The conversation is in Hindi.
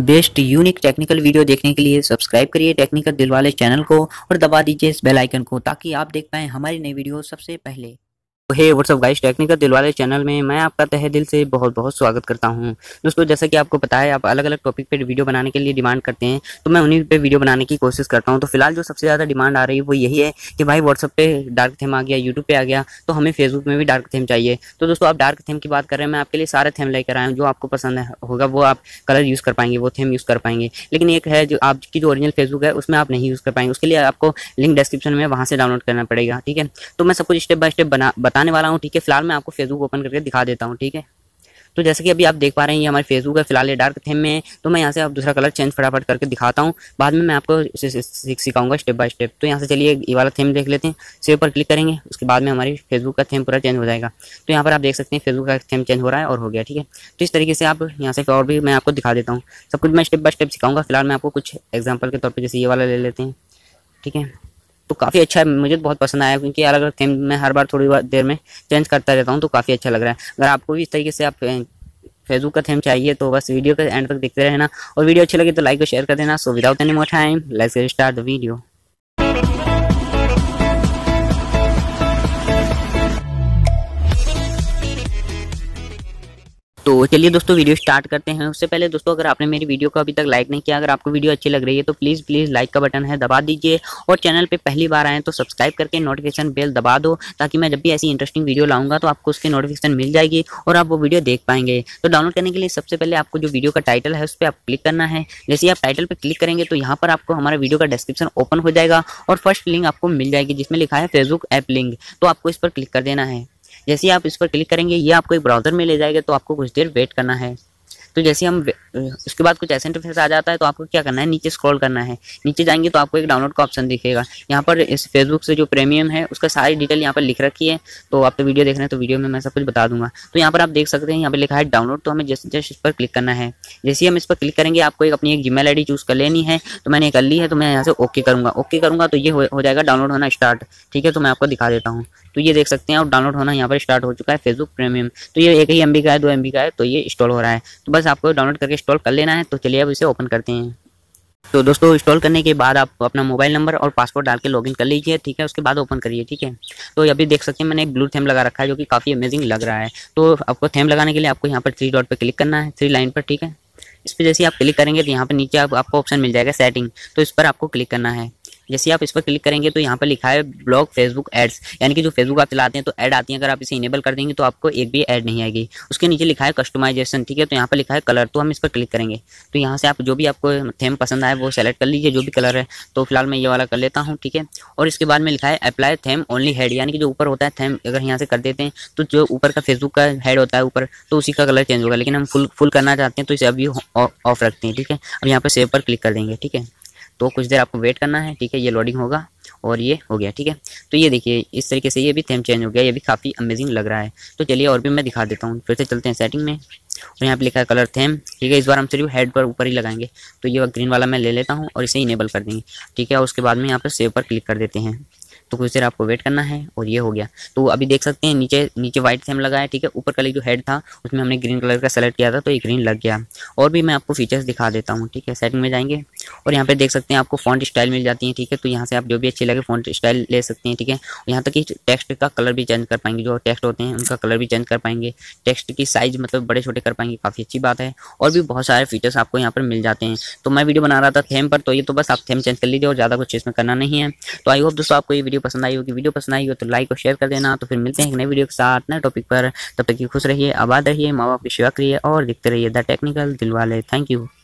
बेस्ट यूनिक टेक्निकल वीडियो देखने के लिए सब्सक्राइब करिए टेक्निकल दिलवाले चैनल को और दबा दीजिए इस बेल आइकन को ताकि आप देख पाएं हमारी नई वीडियो सबसे पहले hey WhatsApp guys technical Dilwale channel में मैं आपका तहे दिल से बहुत बहुत स्वागत करता हूं दोस्तों जैसा कि आपको पता है आप अलग अलग टॉपिक पे वीडियो बनाने के लिए डिमांड करते हैं तो मैं उन्हीं पे वीडियो बनाने की कोशिश करता हूं तो फिलहाल जो सबसे ज़्यादा डिमांड आ रही है वो यही है कि भाई व्हाट्सअप पर डार्क थीम आ गया यूट्यूब पर आ गया तो हमें फेसबुक में भी डार्क थीम चाहिए तो दोस्तों आप डार्क थीम की बात कर रहे हैं मैं आपके लिए सारे थीम लेकर आया हूँ जो आपको पसंद होगा वो आप कलर यूज़ कर पाएंगे वो थीम यूज़ कर पाएंगे लेकिन एक है जो आपकी जो ओरिजिनल फेसबुक है उसमें आप नहीं यूज़ कर पाएंगे उसके लिए आपको लिंक डिस्क्रिप्शन में वहाँ से डाउनलोड करना पड़ेगा ठीक है तो मैं सब कुछ स्टेप बाय स्टेप बना बता दिखाने वाला हूँ ठीक है फिलहाल मैं आपको फेसबुक ओपन करके दिखा देता हूँ ठीक है तो जैसे कि अभी आप देख पा रहे हैं ये हमारे फेसबुक है फिलहाल ये डार्क थीम में है तो मैं यहाँ से आप दूसरा कलर चेंज फटाफट करके दिखाता हूँ बाद में मैं आपको सिखाऊंगा स्टेप बाय स्टेप तो यहाँ से चलिए ये वाला थीम देख लेते हैं सेव पर क्लिक करेंगे उसके बाद में हमारी फेसबुक का थीम पूरा चेंज हो जाएगा तो यहाँ पर आप देख सकते हैं फेसबुक का थीम चेंज हो रहा है और हो गया ठीक है तो इस तरीके से आप यहाँ से और भी मैं आपको दिखा देता हूँ सब कुछ मैं स्टेप बाय स्टेप सिखाऊंगा फिलहाल मैं आपको कुछ एग्जाम्पल के तौर पर जैसे ये वाला ले लेते हैं ठीक है तो काफ़ी अच्छा है मुझे तो बहुत पसंद आया क्योंकि अलग अलग थीम में हर बार थोड़ी बार देर में चेंज करता रहता हूँ तो काफ़ी अच्छा लग रहा है अगर आपको भी इस तरीके से आप फेसबुक का थीम चाहिए तो बस वीडियो के एंड तक देखते रहना और वीडियो अच्छी लगी तो लाइक और शेयर कर देना so without any more time let's start the video तो चलिए दोस्तों वीडियो स्टार्ट करते हैं उससे पहले दोस्तों अगर आपने मेरी वीडियो को अभी तक लाइक नहीं किया अगर आपको वीडियो अच्छी लग रही है तो प्लीज़ प्लीज़ लाइक का बटन है दबा दीजिए और चैनल पे पहली बार आएँ तो सब्सक्राइब करके नोटिफिकेशन बेल दबा दो ताकि मैं जब भी ऐसी इंटरेस्टिंग वीडियो लाऊंगा तो आपको उसकी नोटिफिकेशन मिल जाएगी और आप वो वीडियो देख पाएंगे तो डाउनलोड करने के लिए सबसे पहले आपको जो वीडियो का टाइटल है उस पर आप क्लिक करना है जैसे आप टाइटल पर क्लिक करेंगे तो यहाँ पर आपको हमारा वीडियो का डिस्क्रिप्शन ओपन हो जाएगा और फर्स्ट लिंक आपको मिल जाएगी जिसमें लिखा है फेसबुक ऐप लिंक तो आपको इस पर क्लिक कर देना है जैसे ही आप इस पर क्लिक करेंगे ये आपको एक ब्राउज़र में ले जाएगा तो आपको कुछ देर वेट करना है तो जैसे हम उसके बाद कुछ ऐसे इंटरफेस आ जाता है तो आपको क्या करना है नीचे स्क्रॉल करना है नीचे जाएंगे तो आपको एक डाउनलोड का ऑप्शन दिखेगा यहाँ पर इस फेसबुक से जो प्रीमियम है उसका सारी डिटेल यहाँ पर लिख रखी है तो आप तो वीडियो देख रहे हैं तो वीडियो में मैं सब कुछ बता दूंगा तो यहाँ पर आप देख सकते हैं यहाँ पर लिखा है डाउनलोड तो हमें जैसे जैसे इस पर क्लिक करना है जैसे ही हम इस पर क्लिक करेंगे आपको एक अपनी एक जी आई चूज़ कर लेनी है तो मैंने कर ली है तो मैं यहाँ से ओके करूँगा ओके करूँगा तो ये हो जाएगा डाउनलोड होना स्टार्ट ठीक है तो मैं आपको दिखा देता हूँ तो ये देख सकते हैं और डाउनलोड होना यहाँ पर स्टार्ट हो चुका है फेसबुक प्रीमियम तो ये एक ही एम का है दो एम का है तो ये इंस्टॉल हो रहा है तो बस बस आपको डाउनलोड करके इंस्टॉल कर लेना है तो चलिए अब इसे ओपन करते हैं तो दोस्तों इंस्टॉल करने के बाद आप अपना मोबाइल नंबर और पासवर्ड डाल के लॉगिन कर लीजिए ठीक है उसके बाद ओपन करिए ठीक है तो अभी देख सकते हैं मैंने एक ब्लू थेम लगा रखा है जो कि काफ़ी अमेजिंग लग रहा है तो आपको थेम लगाने के लिए आपको यहाँ पर थ्री डॉट पर क्लिक करना है थ्री लाइन पर ठीक है इस पर जैसे आप क्लिक करेंगे तो यहाँ पर नीचे आप, आपको ऑप्शन मिल जाएगा सेटिंग तो इस पर आपको क्लिक करना है जैसे आप इस पर क्लिक करेंगे तो यहाँ पर लिखा है ब्लॉग फेसबुक एड्स यानी कि जो फेसबुक आप चलाते हैं तो ऐड आती है अगर आप इसे इनेबल कर देंगे तो आपको एक भी ऐड नहीं आएगी उसके नीचे लिखा है कस्टमाइजेशन ठीक है तो यहाँ पर लिखा है कलर तो हम इस पर क्लिक करेंगे तो यहाँ से आप जो भी आपको थेम पसंद आए वो सेलेक्ट कर लीजिए जो भी कलर है तो फिलहाल मैं ये वाला कर लेता हूँ ठीक है और इसके बाद में लिखा है अप्लाई थेम ओनली हेड यानी कि जो ऊपर होता है थेम अगर यहाँ से कर देते हैं तो जो ऊपर का फेसबुक का हेड होता है ऊपर तो उसी का कलर चेंज होगा लेकिन हम फुल फुल करना चाहते हैं तो इसे अभी ऑफ रखते हैं ठीक है अब यहाँ पर सेव पर क्लिक कर देंगे ठीक है तो कुछ देर आपको वेट करना है ठीक है ये लोडिंग होगा और ये हो गया ठीक है तो ये देखिए इस तरीके से ये भी थेम चेंज हो गया ये भी काफ़ी अमेजिंग लग रहा है तो चलिए और भी मैं दिखा देता हूँ फिर से चलते हैं सेटिंग में और यहाँ पे लिखा है कलर थेम ठीक है इस बार हम सिर्फ हेड पर ऊपर ही लगाएंगे तो ये ग्रीन वाला मैं ले लेता हूँ और इसे इनेबल कर देंगे ठीक है और उसके बाद में यहाँ पर सेव पर क्लिक कर देते हैं तो कुछ देर आपको वेट करना है और ये हो गया तो अभी देख सकते हैं नीचे नीचे व्हाइट सेम लगा है ठीक है ऊपर कलर जो हेड था उसमें हमने ग्रीन कलर का सेलेक्ट किया था तो ये ग्रीन लग गया और भी मैं आपको फीचर्स दिखा देता हूँ ठीक है सेटिंग में जाएंगे और यहाँ पे देख सकते हैं आपको फॉन्ट स्टाइल मिल जाती है ठीक है तो यहाँ से आप जो भी अच्छी लगे फॉन्ट स्टाइल ले सकते हैं ठीक है यहाँ तक कि टेक्स्ट का कलर भी चेंज कर पाएंगे जो टेक्स्ट होते हैं उनका कलर भी चेंज कर पाएंगे टेक्स्ट की साइज मतलब बड़े छोटे कर पाएंगे काफ़ी अच्छी बात है और भी बहुत सारे फीचर्स आपको यहाँ पर मिल जाते हैं तो मैं वीडियो बना रहा था थेम पर तो ये तो बस आप थेम चेंज कर लीजिए और ज़्यादा कुछ इसमें करना नहीं है तो आई होप दोस्तों आपको ये वीडियो पसंद आई होगी वीडियो पसंद आई हो तो लाइक और शेयर कर देना तो फिर मिलते हैं एक नए वीडियो के साथ नए टॉपिक पर तब तक खुश रहिए आबाद रहिए माँ बाप की शेवा करिए और दिखते रहिए द टेक्निकल वाले थैंक यू